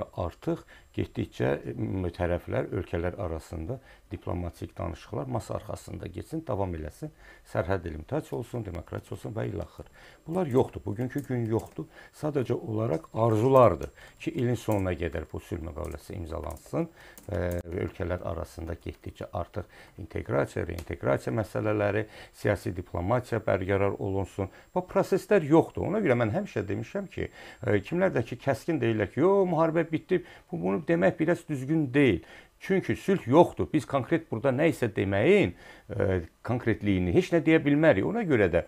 Artıq getdikcə e, tərəflər, ölkələr arasında diplomatik danışıqlar masa arxasında getsin, davam eləsin, sərhəd delimitatsiya olsun, demokratiya olsun və ilaxır. Bunlar yoxdur, bugünkü gün yoxdur. Sadəcə olaraq arzulardır ki, ilin sonuna qədər bu sülh müqaviləsi imzalansın və ölkələr arasında getdikcə artıq inteqrasiya, reinteqrasiya məsələləri, siyasi diplomatiya bərqərar olunsun. Bu proseslər yoxdur. Ona görə mən həmişə demişəm ki, e, kimlər də ki, kəskin deyirlər ki, yox, müharibə Bitti. Bu bunu demek biraz düzgün değil. Çünki sülh yoxdur. Biz konkret burada nə isə deməyin e, konkretliyini heç nə deyə bilmərik. Ona görə də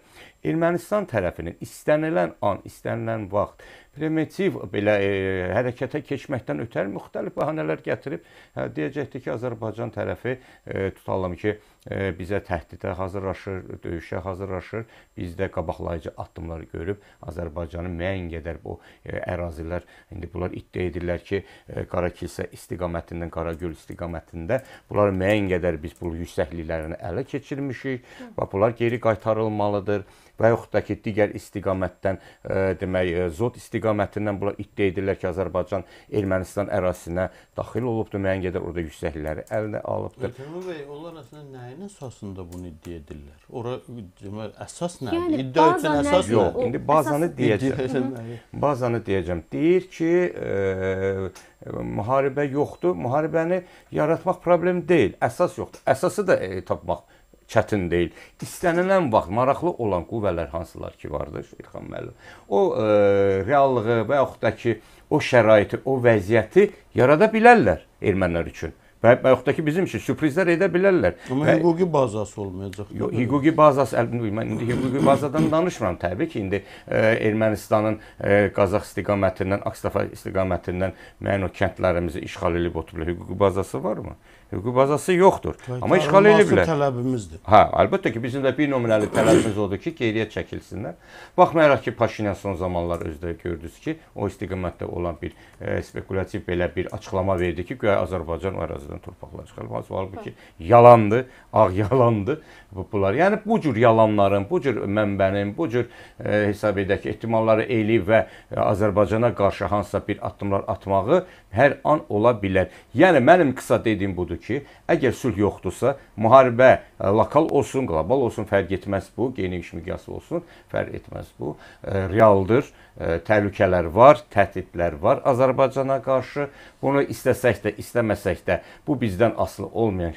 Ermənistan tərəfinin istənilən an, istənilən vaxt primitiv belə e, hərəkətə keçməkdən ötəri müxtəlif bəhanələr gətirib hə, deyəcəkdi ki, Azərbaycan tərəfi e, tutalım ki, e, bizə təhdidə hazırlaşır, döyüşə hazırlaşır. Biz də qabaqlayıcı addımlar görüb Azərbaycanı müəyyən qədər bu e, ərazilər indi bunlar iddia edirlər ki, e, Qarakilsə istiqamətindən Qaragül istiqamətində bunlar müəyyən qədər biz bu yüksəkliklərini ələ keçirmişik və bunlar geri qaytarılmalıdır və yaxud da ki, digər istiqamətdən e, demək e, zod istiqamətindən bula iddia edirlər ki, Azərbaycan Ermənistan ərazisinə daxil olubdur, müəyyən qədər orada yüksəklikləri əlinə alıbdır. Ötəmir bəy, onlar əslində nəyin əsasında bunu iddia edirlər? Ora demək əsas nədir? Yəni, iddia üçün əsas yox. Nə? İndi bazanı əsas... deyəcəm. bazanı deyəcəm. Deyir ki, e, e müharibə yoxdur. Müharibəni yaratmaq problem deyil. Əsas yoxdur. Əsası da e, tapmaq çətin deyil. İstənilən vaxt maraqlı olan qüvvələr hansılar ki, vardır İlxan müəllim. O e, reallığı və yaxud da ki, o şəraiti, o vəziyyəti yarada bilərlər ermənilər üçün. Və yoxda ki bizim üçün sürprizlər edə bilərlər. Amma və, hüquqi bazası olmayacaq. Yox, hüquqi bazası əlbəttə mən indi hüquqi bazadan danışmıram təbii ki, indi ə, e, Ermənistanın ə, e, Qazax istiqamətindən, Ağstafa istiqamətindən müəyyən o kəndlərimizi işğal edib oturublar. Hüquqi bazası varmı? Hüquqi bazası yoxdur. Qaytarılması Amma işğal ediblər. tələbimizdir. Hə, əlbəttə ki, bizim də bir nömrəli tələbimiz odur ki, geriyə çəkilsinlər. Baxmayaraq ki, Paşinyan son zamanlar özdə gördünüz ki, o istiqamətdə olan bir e, spekulyativ belə bir açıqlama verdi ki, guya Azərbaycan o ərazidə Azərbaycan torpaqları çıxarılıb. Halbuki hə. yalandır, ağ yalandır bunlar. Yəni bu cür yalanların, bu cür mənbənin, bu cür e, hesab edək ehtimalları eləyib və Azərbaycana qarşı hansısa bir addımlar atmağı hər an ola bilər. Yəni mənim qısa dediyim budur ki, əgər sülh yoxdursa, müharibə e, lokal olsun, qlobal olsun, fərq etməz bu, geniş miqyaslı olsun, fərq etməz bu. E, realdır, e, təhlükələr var, təhdidlər var Azərbaycana qarşı. Bunu istəsək də, istəməsək də Bu bizdən asılı olmayan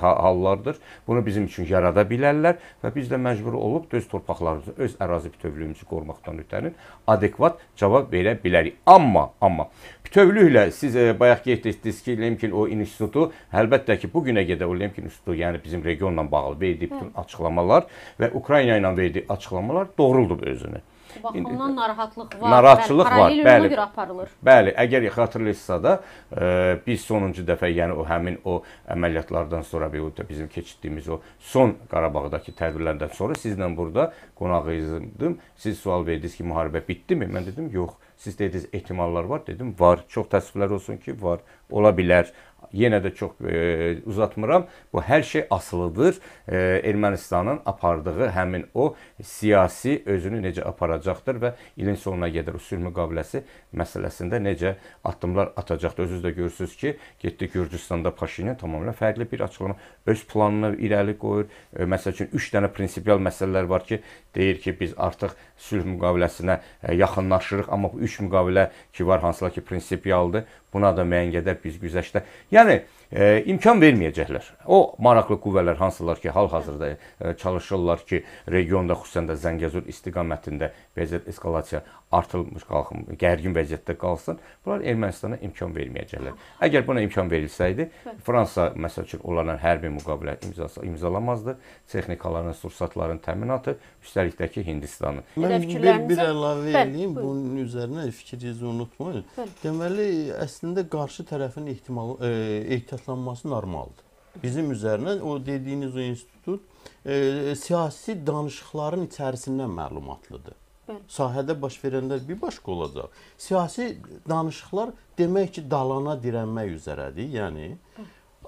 hallardır. Bunu bizim üçün yarada bilərlər və biz də məcbur olub öz torpaqlarımızı, öz ərazi bütövlüyümüzü qorumaqdan ötənin adekvat cavab verə bilərik. Amma, amma bütövlüklə siz e, bayaq qeyd etdiniz ki, Lemkin o institutu əlbəttə ki, bu günə qədər o Lemkin institutu, yəni bizim regionla bağlı verdiyi bütün hə. açıqlamalar və Ukrayna ilə verdiyi açıqlamalar doğruldur özünü. Bu baxımdan e, narahatlıq var. Narahatçılıq bəli, var, bəli. Görə aparılır. Bəli, əgər xatırlayırsınızsa da ə, e, biz sonuncu dəfə, yəni o həmin o əməliyyatlardan sonra bir o bizim keçirdiyimiz o son Qarabağdakı tədbirlərdən sonra sizlə burada qonaq idim. Siz sual verdiniz ki, müharibə bitdimi? Mən dedim, yox. Siz dediniz ehtimallar var, dedim, var. Çox təəssüflər olsun ki, var. Ola bilər yenə də çox e, uzatmıram. Bu hər şey asılıdır e, Ermənistanın apardığı həmin o siyasi özünü necə aparacaqdır və ilin sonuna qədər sülh müqaviləsi məsələsində necə addımlar atacaqdır. Özünüz də görürsüz ki, getdi Gürcüstanda Paşinyan tamamilə fərqli bir açıqlama öz planını irəli qoyur. E, məsəl üçün 3 dənə prinsipial məsələlər var ki, deyir ki, biz artıq sülh müqaviləsinə e, yaxınlaşırıq, amma bu 3 müqavilə ki var, hansılar ki prinsipialdır. Buna da müəyyən qədər biz güzəştdə Yani e, imkan verməyəcəklər. O maraqlı qüvvələr hansılar ki, hal-hazırda e, çalışırlar ki, regionda xüsusən də Zəngəzur istiqamətində vəziyyət eskalasiya artılmış qalxım, gərgin vəziyyətdə qalsın. Bunlar Ermənistana imkan verməyəcəklər. Əgər buna imkan verilsəydi, Fransa məsəl üçün onlarla hərbi müqavilə imzası imzalamazdı. Texnikaların, resursatların təminatı, üstəlik də ki, Hindistanın. Mən bir, bir əlavə eləyim bunun üzərinə fikrinizi unutmayın. Bəli. Deməli, əslində qarşı tərəfin ehtimalı e, ehtiyat danışıqlanması normaldır. Bizim üzərinə o dediyiniz o institut e, siyasi danışıqların içərisindən məlumatlıdır. Bəli. Sahədə baş verənlər bir başqa olacaq. Siyasi danışıqlar demək ki, dalana dirənmək üzrədir. Yəni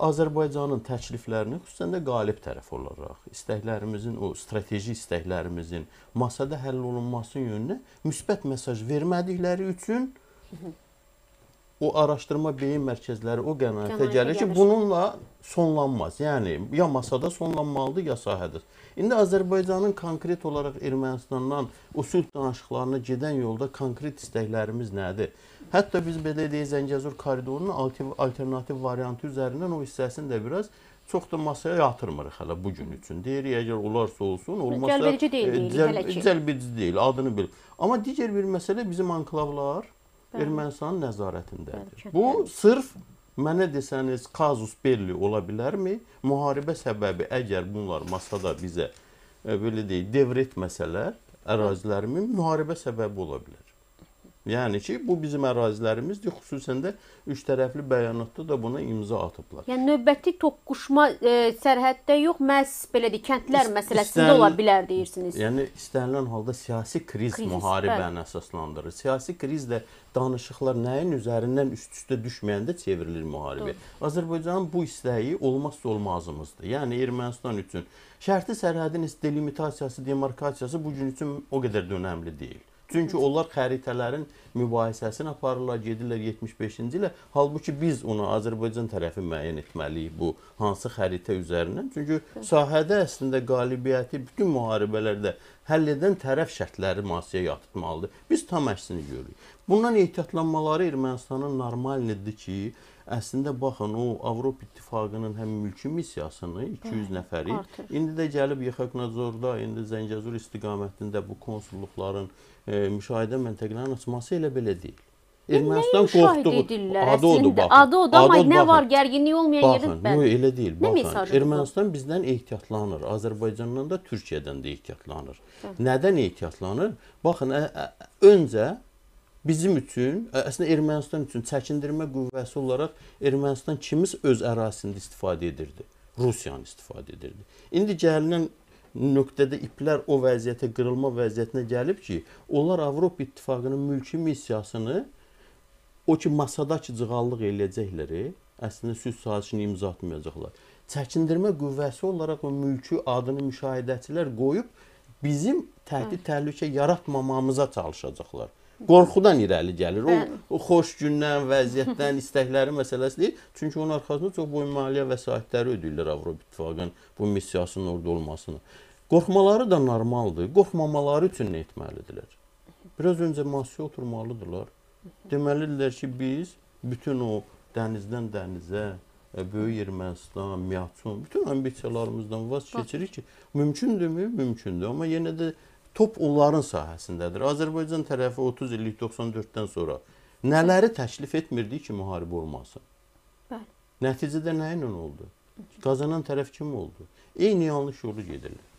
Azərbaycanın təkliflərini xüsusən də qalib tərəf olaraq, istəklərimizin, o strateji istəklərimizin masada həll olunması yönünə müsbət mesaj vermədikləri üçün o araşdırma beyin mərkəzləri o qənaətə gəlir ki, bununla sonlanmaz. Yəni ya masada sonlanmalıdır, ya sahədə. İndi Azərbaycanın konkret olaraq Ermənistandan o sülh danışıqlarına gedən yolda konkret istəklərimiz nədir? Hətta biz belə deyək Zəngəzur koridorunun alternativ variantı üzərindən o hissəsini də biraz çox da masaya yatırmırıq hələ bu gün üçün. Deyirik, əgər olarsa olsun, hə, olmazsa cəlbedici deyil, e, cəl cəlbedici deyil, adını bil. Amma digər bir məsələ bizim anklavlar Ermənistanın nəzarətindədir. Bu sırf mənə desəniz kazus belli ola bilərmi? Müharibə səbəbi əgər bunlar masada bizə e, belə deyək, devr etməsələr ərazilərimin müharibə səbəbi ola bilər. Yəni ki, bu bizim ərazilərimizdir. Xüsusən də üç tərəfli bəyanatda da buna imza atıblar. Yəni növbəti toqquşma e, sərhəddə yox, məhz belə deyək, kəndlər məsələsində İstənil, ola bilər deyirsiniz. Yəni istənilən halda siyasi kriz, kriz müharibəni əsaslandırır. Siyasi kriz də danışıqlar nəyin üzərindən üst-üstə düşməyəndə çevrilir müharibəyə. Azərbaycanın bu istəyi olmazsa olmazımızdır. Yəni Ermənistan üçün şərti sərhədin delimitasiyası, demarkasiyası bu gün üçün o qədər də önəmli deyil. Çünki onlar xəritələrin mübahisəsini aparırlar, gedirlər 75-ci ilə. Halbuki biz onu Azərbaycan tərəfi müəyyən etməliyik bu hansı xəritə üzərindən. Çünki sahədə əslində qalibiyyəti bütün müharibələrdə həll edən tərəf şərtləri masaya yatırtmalıdır. Biz tam əksini görürük. Bundan ehtiyatlanmaları Ermənistanın normal idi ki, Əslində baxın, o Avropa İttifaqının həm mülki missiyasını 200 hə, nəfəri indi də gəlib Yekatnadzorda, indi Zəngəzur istiqamətində bu konsulluqların e, müşahidə məntəqələrinin açması elə belə deyil. E, Ermənistan qorxduğu adı odur baxın. Adı odur, amma nə var gərginlik olmayan yerdə bəli. Baxın, elə deyil. Baxın, Ermənistan bizdən ehtiyatlanır. Azərbaycandan da Türkiyədən də ehtiyatlanır. Nədən ehtiyatlanır? Baxın, öncə bizim üçün, əslində Ermənistan üçün çəkindirmə qüvvəsi olaraq Ermənistan kimiz öz ərazisində istifadə edirdi. Rusiyanı istifadə edirdi. İndi gəlinən nöqtədə iplər o vəziyyətə qırılma vəziyyətinə gəlib ki, onlar Avropa İttifaqının mülki missiyasını o ki masadakı cığallıq eləyəcəklər, əslində sülh sazişini imza atmayacaqlar. Çəkindirmə qüvvəsi olaraq o mülki adını müşahidəçilər qoyub bizim təhdid təhlükə yaratmamamıza çalışacaqlar qorxudan irəli gəlir. Bəli. O, o hə. xoş gündən, vəziyyətdən, istəkləri məsələsi deyil. Çünki onun arxasında çox böyük maliyyə vəsaitləri ödəyirlər Avropa İttifaqının bu missiyasının orada olmasını. Qorxmaları da normaldır. Qorxmamaları üçün nə etməlidirlər? Biraz öncə masaya oturmalıdırlar. Deməlidirlər ki, biz bütün o dənizdən dənizə, e, Böyük Ermənistan, Miatsun, bütün ambisiyalarımızdan vaz keçirik ki, mümkündürmü? Mümkündür. Amma yenə də top onların sahəsindədir. Azərbaycan tərəfi 30 illik 94-dən sonra nələri təklif etmirdi ki, müharibə olmasın? Bəli. Nəticədə nə ilə oldu? Qazanan tərəf kim oldu? Eyni yanlış yolu gedirlər.